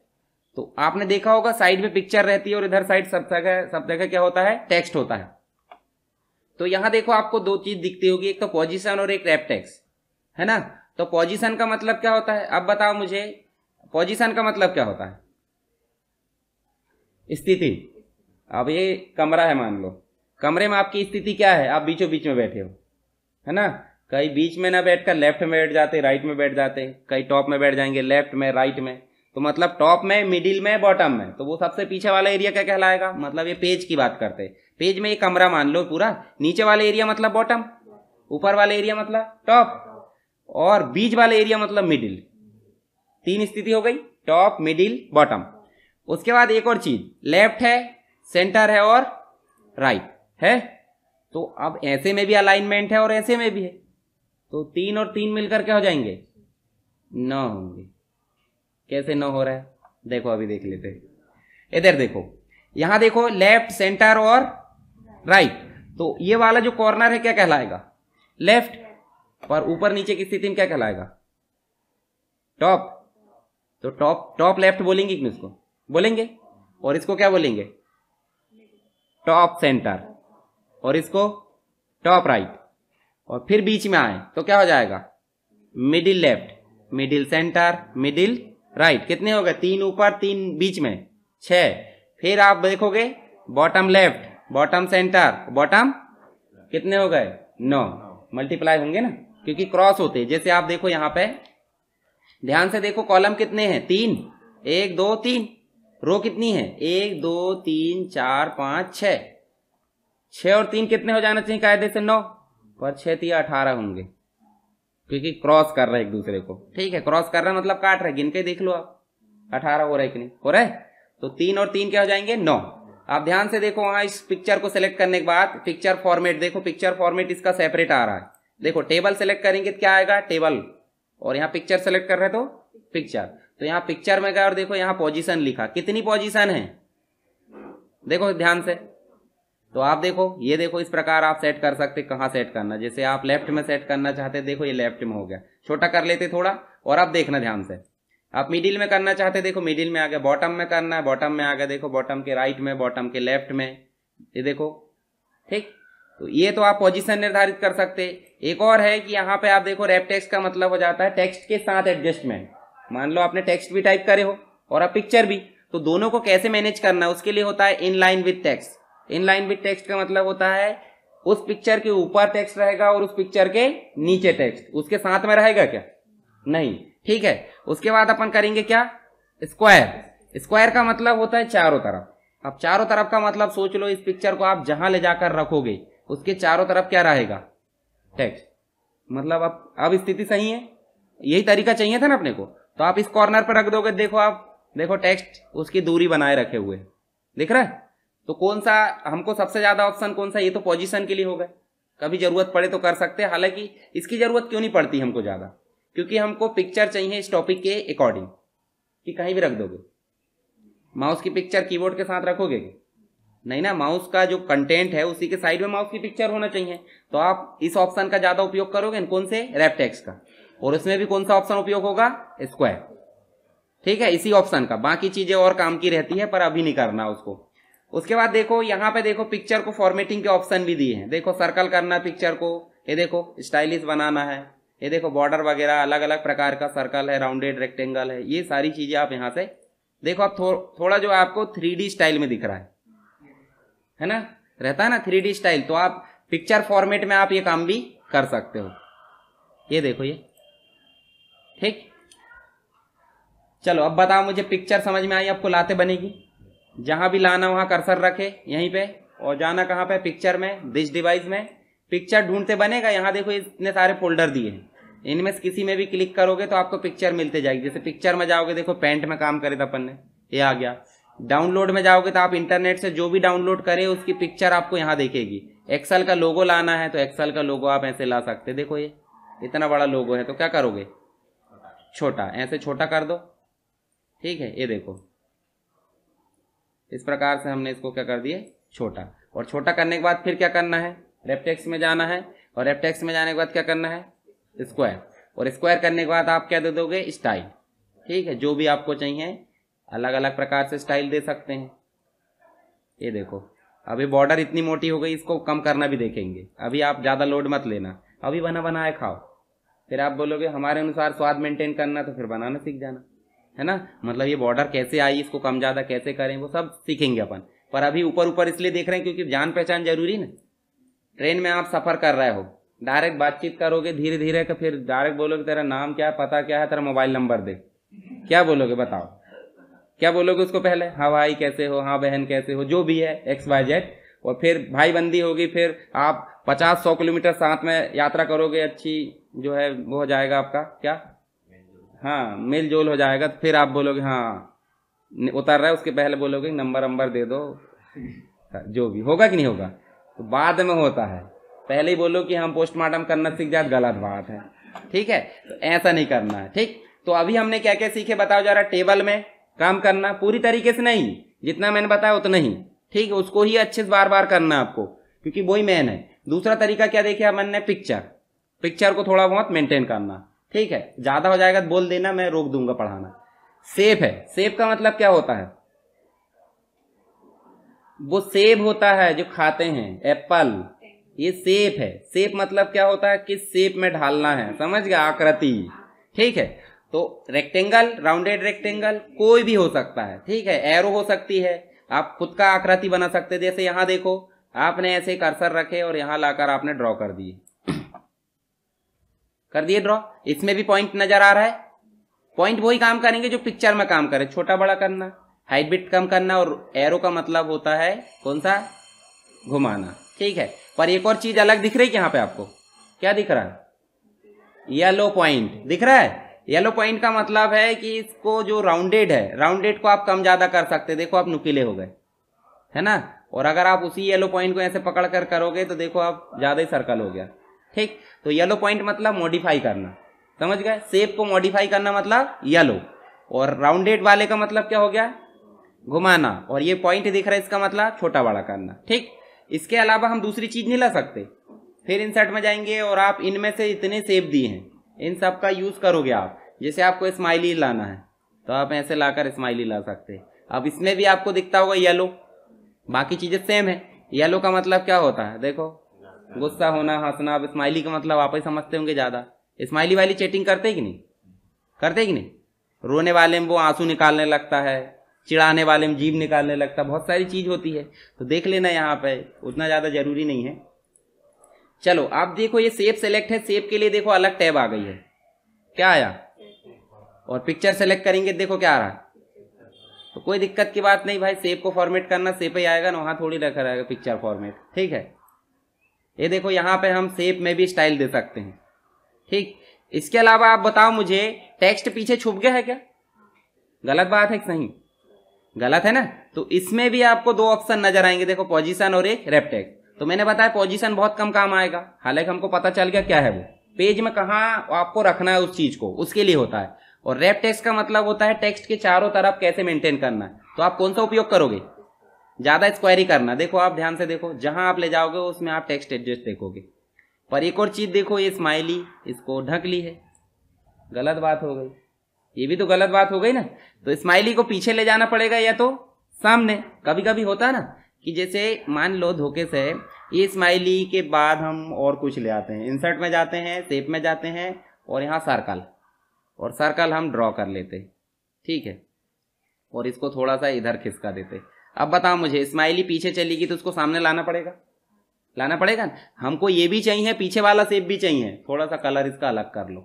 तो आपने देखा होगा साइड में पिक्चर रहती है और इधर साइड सब जगह सब जगह क्या होता है टेक्स्ट होता है तो यहां देखो आपको दो चीज दिखती होगी एक तो पोजिशन और एक रेपटेक्स है ना तो पोजिशन का मतलब क्या होता है अब बताओ मुझे पोजिशन का मतलब क्या होता है स्थिति अब ये कमरा है मान लो कमरे में आपकी स्थिति क्या है आप बीचों बीच में बैठे हो है ना कहीं बीच में ना बैठकर लेफ्ट में बैठ जाते राइट में बैठ जाते कहीं टॉप में बैठ जाएंगे लेफ्ट में राइट में तो मतलब टॉप में मिडिल में बॉटम में तो वो सबसे पीछे वाला एरिया क्या कहलाएगा मतलब ये पेज की बात करते हैं पेज में ये कमरा मान लो पूरा नीचे वाले एरिया मतलब बॉटम ऊपर वाले एरिया मतलब टॉप और बीच वाले एरिया मतलब मिडिल तीन स्थिति हो गई टॉप मिडिल बॉटम उसके बाद एक और चीज लेफ्ट है सेंटर है और राइट है तो अब ऐसे में भी अलाइनमेंट है और ऐसे में भी है तो तीन और तीन मिलकर क्या हो जाएंगे नौ होंगे कैसे न हो रहा है देखो अभी देख लेते हैं इधर देखो यहां देखो लेफ्ट सेंटर और राइट तो ये वाला जो कॉर्नर है क्या कहलाएगा लेफ्ट और ऊपर नीचे की स्थिति में क्या कहलाएगा टॉप तो टॉप टॉप लेफ्ट बोलेंगे इसको बोलेंगे और इसको क्या बोलेंगे टॉप सेंटर और इसको टॉप राइट और फिर बीच में आए तो क्या हो जाएगा middle left middle centre middle right कितने हो गए तीन ऊपर तीन बीच में छ फिर आप देखोगे bottom left bottom centre bottom कितने हो गए नौ मल्टीप्लाई होंगे ना क्योंकि क्रॉस होते हैं जैसे आप देखो यहाँ पे ध्यान से देखो कॉलम कितने हैं तीन एक दो तीन रो कितनी है एक दो तीन चार पांच छ और तीन कितने हो जाना चाहिए कायदे से नौ पर छह तीन अठारह होंगे क्योंकि क्रॉस कर रहे एक दूसरे को ठीक है क्रॉस कर रहे मतलब काट रहे गिन के देख लो आप अठारह हो रहा है कि नहीं हो रहा है तो तीन और तीन क्या हो जाएंगे नौ आप ध्यान से देखो वहां इस पिक्चर को सिलेक्ट करने के बाद पिक्चर फॉर्मेट देखो पिक्चर फॉर्मेट इसका सेपरेट आ रहा है देखो टेबल सेलेक्ट करेंगे तो क्या आएगा टेबल और यहाँ पिक्चर सेलेक्ट कर रहे तो पिक्चर तो यहाँ पिक्चर में गए और देखो यहाँ पोजिशन लिखा कितनी पोजिशन है देखो ध्यान से तो आप देखो ये देखो इस प्रकार आप सेट कर सकते कहाँ सेट करना जैसे आप लेफ्ट में सेट करना चाहते देखो ये लेफ्ट में हो गया छोटा कर लेते थोड़ा और आप देखना ध्यान से आप मिडिल में करना चाहते देखो मिडिल में आ गया बॉटम में करना है बॉटम में आ गया देखो बॉटम के राइट में बॉटम के लेफ्ट में ये देखो ठीक तो ये तो आप पोजिशन निर्धारित कर सकते एक और है कि यहाँ पे आप देखो रेप टेक्स्ट का मतलब हो जाता है टेक्स्ट के साथ एडजस्टमेंट मान लो आपने टेक्स्ट भी टाइप करे हो और आप पिक्चर भी तो दोनों को कैसे मैनेज करना है उसके लिए होता है in line with text inline with text का मतलब होता है उस पिक्चर के ऊपर टेक्स्ट रहेगा और उस पिक्चर के नीचे टेक्स्ट उसके साथ में रहेगा क्या नहीं ठीक है उसके बाद अपन करेंगे क्या स्क्वायर स्क्वायर का मतलब होता है चारों तरफ अब चारों तरफ का मतलब सोच लो इस पिक्चर को आप जहां ले जाकर रखोगे उसके चारों तरफ क्या रहेगा टेक्स्ट मतलब अब अब स्थिति सही है यही तरीका चाहिए था ना अपने को तो आप इस कॉर्नर पर रख दोगे देखो आप देखो टेक्स्ट उसकी दूरी बनाए रखे हुए दिख रहा है तो कौन सा हमको सबसे ज़्यादा ऑप्शन कौन सा ये तो पोजिशन के लिए होगा कभी ज़रूरत पड़े तो कर सकते हैं हालांकि इसकी ज़रूरत क्यों नहीं पड़ती हमको ज़्यादा क्योंकि हमको पिक्चर चाहिए इस टॉपिक के अकॉर्डिंग कि कहीं भी रख दोगे माउस की पिक्चर कीबोर्ड के साथ रखोगे नहीं ना माउस का जो कंटेंट है उसी के साइड में माउस की पिक्चर होना चाहिए तो आप इस ऑप्शन का ज़्यादा उपयोग करोगे कौन से रेपटेक्स का और इसमें भी कौन सा ऑप्शन उपयोग होगा स्क्वायर ठीक है इसी ऑप्शन का बाकी चीज़ें और काम की रहती है पर अभी नहीं करना उसको उसके बाद देखो यहाँ पे देखो पिक्चर को फॉर्मेटिंग के ऑप्शन भी दिए हैं देखो सर्कल करना पिक्चर को ये देखो स्टाइलिश बनाना है ये देखो बॉर्डर वगैरह अलग अलग प्रकार का सर्कल है राउंडेड रेक्टेंगल है ये सारी चीज़ें आप यहाँ से देखो आप थो, थोड़ा जो आपको थ्री स्टाइल में दिख रहा है है ना रहता है ना थ्री स्टाइल तो आप पिक्चर फॉर्मेट में आप ये काम भी कर सकते हो ये देखो ये ठीक चलो अब बताओ मुझे पिक्चर समझ में आई आपको लाते बनेगी जहां भी लाना वहां कर्सर रखे यहीं पे और जाना कहाँ पे पिक्चर में दिस डिवाइस में पिक्चर ढूंढते बनेगा यहाँ देखो इतने सारे फोल्डर दिए हैं इनमें से किसी में भी क्लिक करोगे तो आपको पिक्चर मिलते जाएगी जैसे पिक्चर में जाओगे देखो पेंट में काम करे था अपन ने ये आ गया डाउनलोड में जाओगे तो आप इंटरनेट से जो भी डाउनलोड करे उसकी पिक्चर आपको यहाँ देखेगी एक्सल का लोगो लाना है तो एक्सल का लोगो आप ऐसे ला सकते देखो ये इतना बड़ा लोगो है तो क्या करोगे छोटा ऐसे छोटा कर दो ठीक है ये देखो इस प्रकार से हमने इसको क्या कर दिया छोटा और छोटा करने के बाद फिर क्या करना है रेपटेक्स में जाना है और रेपटेक्स में जाने के बाद क्या करना है स्क्वायर और स्क्वायर करने के बाद आप क्या दे दोगे स्टाइल ठीक है जो भी आपको चाहिए अलग अलग प्रकार से स्टाइल दे सकते हैं ये देखो अभी बॉर्डर इतनी मोटी हो गई इसको कम करना भी देखेंगे अभी आप ज़्यादा लोड मत लेना अभी बना बनाए खाओ फिर आप बोलोगे हमारे अनुसार स्वाद मेंटेन करना तो फिर बनाना सीख जाना है ना मतलब ये बॉर्डर कैसे आई इसको कम ज़्यादा कैसे करें वो सब सीखेंगे अपन पर अभी ऊपर ऊपर इसलिए देख रहे हैं क्योंकि जान पहचान जरूरी ना ट्रेन में आप सफ़र कर रहे हो डायरेक्ट बातचीत करोगे धीरे धीरे का फिर डायरेक्ट बोलोगे तेरा नाम क्या है पता क्या है तेरा मोबाइल नंबर दे क्या बोलोगे बताओ क्या बोलोगे उसको पहले हाँ भाई कैसे हो हाँ बहन कैसे हो जो भी है एक्स वाई जेड और फिर भाई बंदी होगी फिर आप पचास सौ किलोमीटर साथ में यात्रा करोगे अच्छी जो है वो हो जाएगा आपका क्या हाँ मेल जोल हो जाएगा तो फिर आप बोलोगे हाँ उतार रहा है उसके पहले बोलोगे नंबर नंबर दे दो हाँ, जो भी होगा कि नहीं होगा तो बाद में होता है पहले ही बोलो कि हम पोस्टमार्टम करना सीख जाए गलत बात है ठीक है तो ऐसा नहीं करना है ठीक तो अभी हमने क्या क्या सीखे बताओ जा रहा टेबल में काम करना पूरी तरीके से नहीं जितना मैंने बताया उतना ही ठीक है उसको ही अच्छे से बार बार करना आपको क्योंकि वही मेन है दूसरा तरीका क्या देखिए मैंने पिक्चर पिक्चर को थोड़ा बहुत मेंटेन करना ठीक है ज्यादा हो जाएगा तो बोल देना मैं रोक दूंगा पढ़ाना सेफ है सेफ का मतलब क्या होता है वो सेब होता है जो खाते हैं एप्पल ये सेप है सेप मतलब क्या होता है किस सेप में ढालना है समझ गया आकृति ठीक है तो रेक्टेंगल राउंडेड रेक्टेंगल कोई भी हो सकता है ठीक है एरो हो सकती है आप खुद का आकृति बना सकते जैसे यहां देखो आपने ऐसे कर्सर रखे और यहां लाकर आपने ड्रॉ कर दिए कर दिए ड्रॉ इसमें भी पॉइंट नजर आ रहा है पॉइंट वही काम करेंगे जो पिक्चर में काम करे छोटा बड़ा करना हाइट बिट कम करना और एरो का मतलब होता है कौन सा घुमाना ठीक है पर एक और चीज अलग दिख रही है यहाँ पे आपको क्या दिख रहा है येलो पॉइंट दिख रहा है येलो पॉइंट का मतलब है कि इसको जो राउंडेड है राउंडेड को आप कम ज्यादा कर सकते देखो आप नुकीले हो गए है ना और अगर आप उसी येलो पॉइंट को ऐसे पकड़ कर करोगे तो देखो आप ज्यादा ही सर्कल हो गया ठीक तो येलो पॉइंट मतलब मॉडिफाई करना समझ गए सेप को मॉडिफाई करना मतलब येलो और राउंडेड वाले का मतलब क्या हो गया घुमाना और ये पॉइंट दिख रहा है इसका मतलब छोटा बड़ा करना ठीक इसके अलावा हम दूसरी चीज नहीं ला सकते फिर इंसर्ट में जाएंगे और आप इनमें से इतने सेप दिए हैं इन सब का यूज करोगे आप जैसे आपको स्माइली लाना है तो आप ऐसे लाकर स्माइली ला सकते हैं अब इसमें भी आपको दिखता होगा येलो बाकी चीजें सेम है येलो का मतलब क्या होता है देखो गुस्सा होना हंसना अब स्माइली का मतलब आप ही समझते होंगे ज़्यादा स्माइली वाली चैटिंग करते कि नहीं करते कि नहीं रोने वाले में वो आंसू निकालने लगता है चिढ़ाने वाले में जीव निकालने लगता है बहुत सारी चीज़ होती है तो देख लेना यहाँ पे उतना ज़्यादा जरूरी नहीं है चलो आप देखो ये सेप सेलेक्ट है सेप के लिए देखो अलग टैब आ गई है क्या आया और पिक्चर सेलेक्ट करेंगे देखो क्या आ रहा है तो कोई दिक्कत की बात नहीं भाई सेप को फॉर्मेट करना सेप ही आएगा ना वहाँ थोड़ी रखा रहेगा पिक्चर फॉर्मेट ठीक है ये देखो यहाँ पे हम सेप में भी स्टाइल दे सकते हैं ठीक इसके अलावा आप बताओ मुझे टेक्स्ट पीछे छुप गया है क्या गलत बात है कि सही गलत है ना तो इसमें भी आपको दो ऑप्शन नजर आएंगे देखो पोजिशन और एक रेपटेक्स तो मैंने बताया पोजिशन बहुत कम काम आएगा हालांकि हमको पता चल गया क्या है वो पेज में कहाँ आपको रखना है उस चीज को उसके लिए होता है और रेप टेक्स का मतलब होता है टेक्स्ट के चारों तरफ कैसे मेंटेन करना है तो आप कौन सा उपयोग करोगे ज़्यादा स्क्वायरी करना देखो आप ध्यान से देखो जहां आप ले जाओगे उसमें आप टेक्स्ट एडजस्ट देखोगे पर एक और चीज़ देखो ये स्माइली इसको ढक ली है गलत बात हो गई ये भी तो गलत बात हो गई ना तो स्माइली को पीछे ले जाना पड़ेगा या तो सामने कभी कभी होता है ना कि जैसे मान लो धोखे से ये स्माइली के बाद हम और कुछ ले आते हैं इंसर्ट में जाते हैं सेप में जाते हैं और यहाँ सर्कल और सर्कल हम ड्रॉ कर लेते ठीक है और इसको थोड़ा सा इधर खिसका देते अब बताओ मुझे स्माइली पीछे चलेगी तो उसको सामने लाना पड़ेगा लाना पड़ेगा हमको ये भी चाहिए पीछे वाला सेप भी चाहिए थोड़ा सा कलर इसका अलग कर लो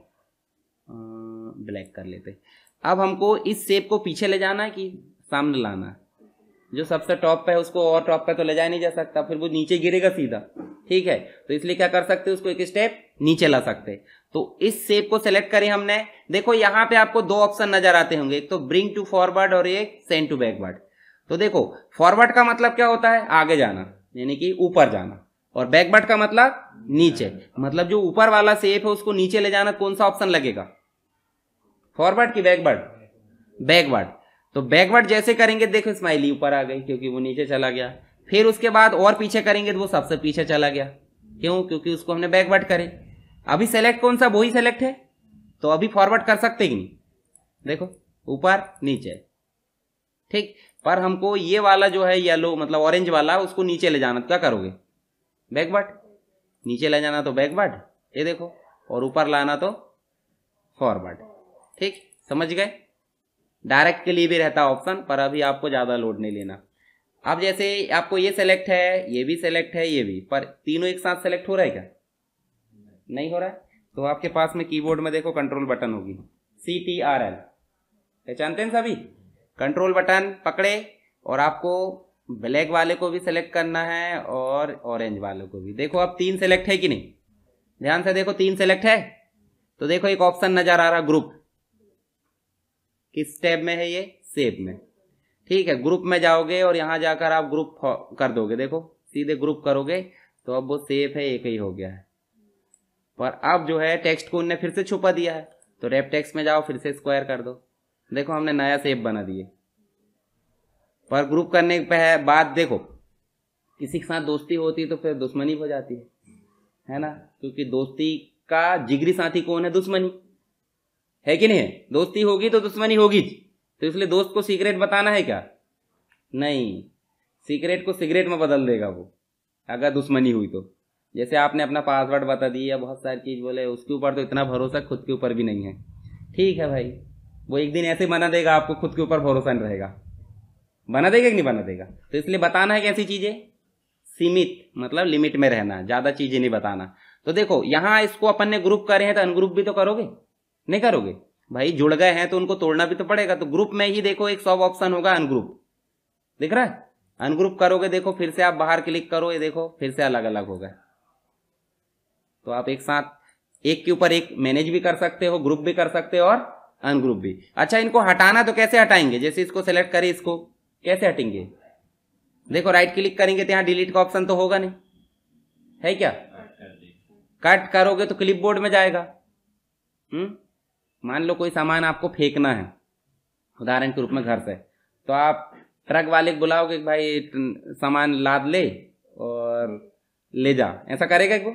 ब्लैक कर लेते अब हमको इस सेप को पीछे ले जाना है कि सामने लाना है जो सबसे टॉप पे है उसको और टॉप पे तो ले जाया नहीं जा सकता फिर वो नीचे गिरेगा सीधा ठीक है तो इसलिए क्या कर सकते उसको एक स्टेप नीचे ला सकते तो इस सेप को सेलेक्ट करें हमने देखो यहाँ पे आपको दो ऑप्शन नजर आते होंगे एक तो ब्रिंग टू फॉरवर्ड और एक सेंड टू बैकवर्ड तो देखो फॉरवर्ड का मतलब क्या होता है आगे जाना यानी कि ऊपर जाना और बैकवर्ड का मतलब नीचे मतलब जो ऊपर वाला सेफ है उसको नीचे ले जाना कौन सा ऑप्शन लगेगा फॉरवर्ड की बैकवर्ड बैकवर्ड तो बैकवर्ड जैसे करेंगे देखो स्माइली ऊपर आ गई क्योंकि वो नीचे चला गया फिर उसके बाद और पीछे करेंगे तो वो सबसे पीछे चला गया क्यों क्योंकि उसको हमने बैकवर्ड करे अभी सेलेक्ट कौन सा ही सेलेक्ट है तो अभी फॉरवर्ड कर सकते कि नहीं देखो ऊपर नीचे ठीक पर हमको ये वाला जो है येलो मतलब ऑरेंज वाला उसको नीचे ले जाना तो क्या करोगे बैकवर्ड नीचे ले जाना तो बैकवर्ड ये देखो और ऊपर लाना तो फॉरवर्ड ठीक समझ गए डायरेक्ट के लिए भी रहता ऑप्शन पर अभी आपको ज़्यादा लोड नहीं लेना अब जैसे आपको ये सेलेक्ट है ये भी सेलेक्ट है ये भी पर तीनों एक साथ सेलेक्ट हो रहा है क्या नहीं हो रहा है तो आपके पास में कीबोर्ड में देखो कंट्रोल बटन होगी सी टी आर एल पहचानते हैं सभी कंट्रोल बटन पकड़े और आपको ब्लैक वाले को भी सिलेक्ट करना है और ऑरेंज वाले को भी देखो अब तीन सेलेक्ट है कि नहीं ध्यान से देखो तीन सेलेक्ट है तो देखो एक ऑप्शन नजर आ रहा ग्रुप किस टैब में है ये सेब में ठीक है ग्रुप में जाओगे और यहाँ जाकर आप ग्रुप कर दोगे देखो सीधे ग्रुप करोगे तो अब वो सेफ है एक ही हो गया है पर अब जो है टेक्स्ट को उनने फिर से छुपा दिया है तो रेप टेक्स्ट में जाओ फिर से स्क्वायर कर दो देखो हमने नया सेप बना दिए पर ग्रुप करने के बाद देखो किसी के साथ दोस्ती होती तो फिर दुश्मनी हो जाती है है ना क्योंकि दोस्ती का जिगरी साथी कौन है दुश्मनी है कि नहीं है दोस्ती होगी तो दुश्मनी होगी तो इसलिए दोस्त को सीक्रेट बताना है क्या नहीं सीक्रेट को सिगरेट में बदल देगा वो अगर दुश्मनी हुई तो जैसे आपने अपना पासवर्ड बता दिया बहुत सारी चीज़ बोले उसके ऊपर तो इतना भरोसा खुद के ऊपर भी नहीं है ठीक है भाई वो एक दिन ऐसे बना देगा आपको खुद के ऊपर भरोसा नहीं रहेगा बना देगा कि नहीं बना देगा तो इसलिए बताना है कैसी चीज़ें सीमित मतलब लिमिट में रहना ज़्यादा चीज़ें नहीं बताना तो देखो यहां इसको अपन ने ग्रुप करे हैं तो अनग्रुप भी तो करोगे नहीं करोगे भाई जुड़ गए हैं तो उनको तोड़ना भी तो पड़ेगा तो ग्रुप में ही देखो एक सब ऑप्शन होगा अनग्रुप दिख रहा है अनग्रुप करोगे देखो फिर से आप बाहर क्लिक करो ये देखो फिर से अलग अलग हो गए तो आप एक साथ एक के ऊपर एक मैनेज भी कर सकते हो ग्रुप भी कर सकते हो और अन ग्रुप बी अच्छा इनको हटाना तो कैसे हटाएंगे जैसे इसको सेलेक्ट करें इसको कैसे हटेंगे देखो राइट क्लिक करेंगे तो यहाँ डिलीट का ऑप्शन तो होगा नहीं है क्या कट करोगे तो बोर्ड में जाएगा हम्म मान लो कोई सामान आपको फेंकना है उदाहरण के रूप में घर से तो आप ट्रक वाले बुलाओगे भाई सामान लाद ले और ले जा ऐसा करेगा वो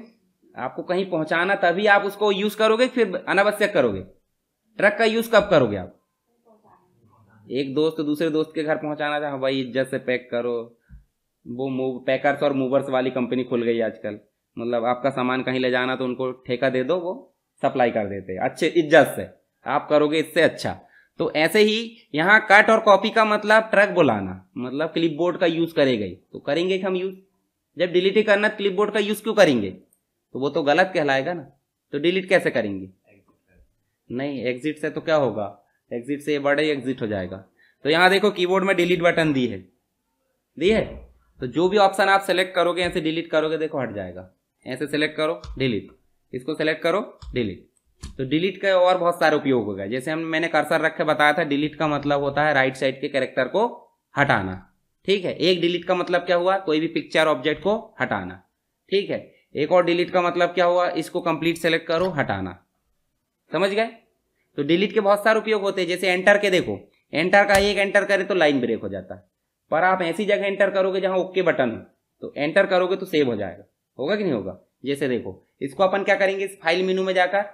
आपको कहीं पहुंचाना तभी आप उसको यूज करोगे फिर अनावश्यक करोगे ट्रक का यूज कब करोगे आप एक दोस्त दूसरे दोस्त के घर पहुंचाना था भाई इज्जत से पैक करो वो मूव पैकर्स और मूवर्स वाली कंपनी खुल गई आजकल मतलब आपका सामान कहीं ले जाना तो उनको ठेका दे दो वो सप्लाई कर देते अच्छे इज्जत से आप करोगे इससे अच्छा तो ऐसे ही यहाँ कट और कॉपी का मतलब ट्रक बुलाना मतलब क्लिपबोर्ड का यूज करेगा तो करेंगे हम यूज जब डिलीट करना क्लिपबोर्ड का यूज क्यों करेंगे तो वो तो गलत कहलाएगा ना तो डिलीट कैसे करेंगे नहीं एग्जिट से तो क्या होगा एग्जिट से ये वर्ड ही एग्जिट हो जाएगा तो यहाँ देखो कीबोर्ड में डिलीट बटन दी है दी है तो जो भी ऑप्शन आप सेलेक्ट करोगे ऐसे डिलीट करोगे देखो हट जाएगा ऐसे सेलेक्ट करो डिलीट इसको सेलेक्ट करो डिलीट तो डिलीट का और बहुत सारे उपयोग हो जैसे हम मैंने कर्सर रख के बताया था डिलीट का मतलब होता है राइट साइड के कैरेक्टर को हटाना ठीक है एक डिलीट का मतलब क्या हुआ कोई भी पिक्चर ऑब्जेक्ट को हटाना ठीक है एक और डिलीट का मतलब क्या हुआ इसको कंप्लीट सेलेक्ट करो हटाना समझ गए तो डिलीट के बहुत सारे उपयोग होते हैं जैसे एंटर के देखो एंटर का एक एंटर करें तो लाइन ब्रेक हो जाता है पर आप ऐसी जगह एंटर करोगे जहां ओके बटन हो तो एंटर करोगे तो सेव हो जाएगा होगा कि नहीं होगा जैसे देखो इसको अपन क्या करेंगे इस फाइल मेनू में जाकर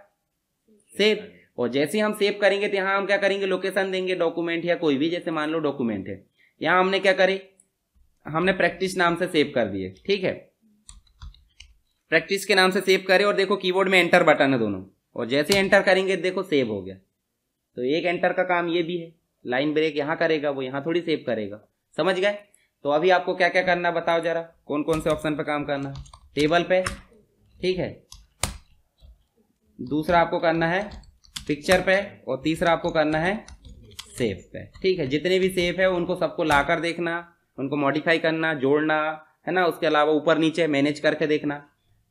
सेव और जैसे हम सेव करेंगे तो यहां हम क्या करेंगे लोकेशन देंगे डॉक्यूमेंट या कोई भी जैसे मान लो डॉक्यूमेंट है यहां हमने क्या करे हमने प्रैक्टिस नाम से सेव कर दिए ठीक है प्रैक्टिस के नाम से सेव करे और देखो कीबोर्ड में एंटर बटन है दोनों और जैसे एंटर करेंगे देखो सेव हो गया तो एक एंटर का काम ये भी है लाइन ब्रेक यहाँ करेगा वो यहाँ थोड़ी सेव करेगा समझ गए तो अभी आपको क्या क्या करना बताओ जरा कौन कौन से ऑप्शन पर काम करना टेबल पे ठीक है दूसरा आपको करना है पिक्चर पे और तीसरा आपको करना है सेफ पे ठीक है जितने भी सेफ है उनको सबको लाकर देखना उनको मॉडिफाई करना जोड़ना है ना उसके अलावा ऊपर नीचे मैनेज करके देखना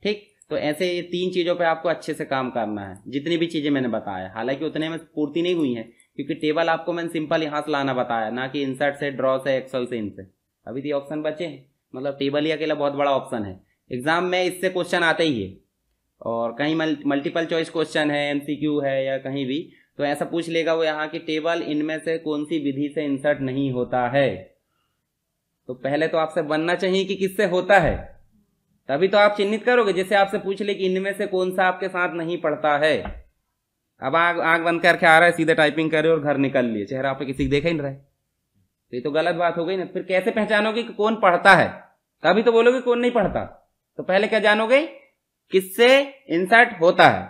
ठीक तो ऐसे ये तीन चीज़ों पे आपको अच्छे से काम करना है जितनी भी चीज़ें मैंने बताया हालांकि उतने में पूर्ति नहीं हुई है क्योंकि टेबल आपको मैंने सिंपल यहाँ से लाना बताया ना कि इंसर्ट से ड्रॉ से एक्सल से इनसे अभी तो ये ऑप्शन बचे हैं मतलब टेबल ही अकेला बहुत बड़ा ऑप्शन है एग्जाम में इससे क्वेश्चन आते ही है और कहीं मल्टीपल चॉइस क्वेश्चन है एम है या कहीं भी तो ऐसा पूछ लेगा वो यहाँ की टेबल इनमें से कौन सी विधि से इंसर्ट नहीं होता है तो पहले तो आपसे बनना चाहिए कि किससे होता है तभी तो आप चिन्हित करोगे जैसे आपसे पूछ ले कि इनमें से कौन सा आपके साथ नहीं पढ़ता है अब आग आग बंद करके आ रहा है सीधे टाइपिंग करे और घर निकल लिए चेहरा आप किसी देखे ही नहीं रहे तो ये तो गलत बात हो गई ना फिर कैसे पहचानोगे कि कौन पढ़ता है तभी तो बोलोगे कौन नहीं पढ़ता तो पहले क्या जानोगे किससे इंसर्ट होता है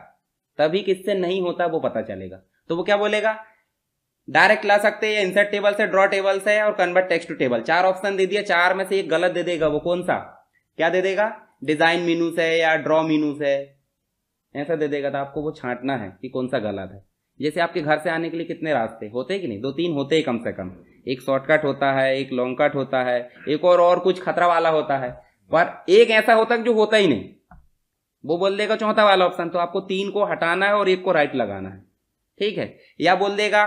तभी किससे नहीं होता वो पता चलेगा तो वो क्या बोलेगा डायरेक्ट ला सकते हैं इंसर्ट टेबल से ड्रॉ टेबल से और कन्वर्ट टेक्स्ट टू टेबल चार ऑप्शन दे दिया चार में से एक गलत दे देगा वो कौन सा क्या दे देगा डिजाइन मीनूस है या ड्रॉ मीनूस है ऐसा दे देगा तो आपको वो छांटना है कि कौन सा गलत है जैसे आपके घर से आने के लिए कितने रास्ते होते हैं कि नहीं दो तीन होते ही कम से कम एक शॉर्टकट होता है एक लॉन्ग कट होता है एक और और कुछ खतरा वाला होता है पर एक ऐसा होता है जो होता ही नहीं वो बोल देगा चौथा वाला ऑप्शन तो आपको तीन को हटाना है और एक को राइट लगाना है ठीक है या बोल देगा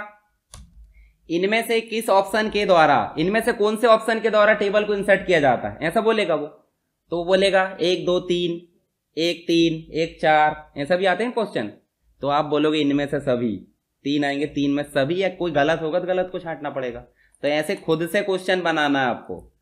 इनमें से किस ऑप्शन के द्वारा इनमें से कौन से ऑप्शन के द्वारा टेबल को इंसर्ट किया जाता है ऐसा बोलेगा वो तो वो बोलेगा एक दो तीन एक तीन एक चार ऐसा भी आते हैं क्वेश्चन तो आप बोलोगे इनमें से सभी तीन आएंगे तीन में सभी या कोई गलत होगा तो गलत को छाटना पड़ेगा तो ऐसे खुद से क्वेश्चन बनाना है आपको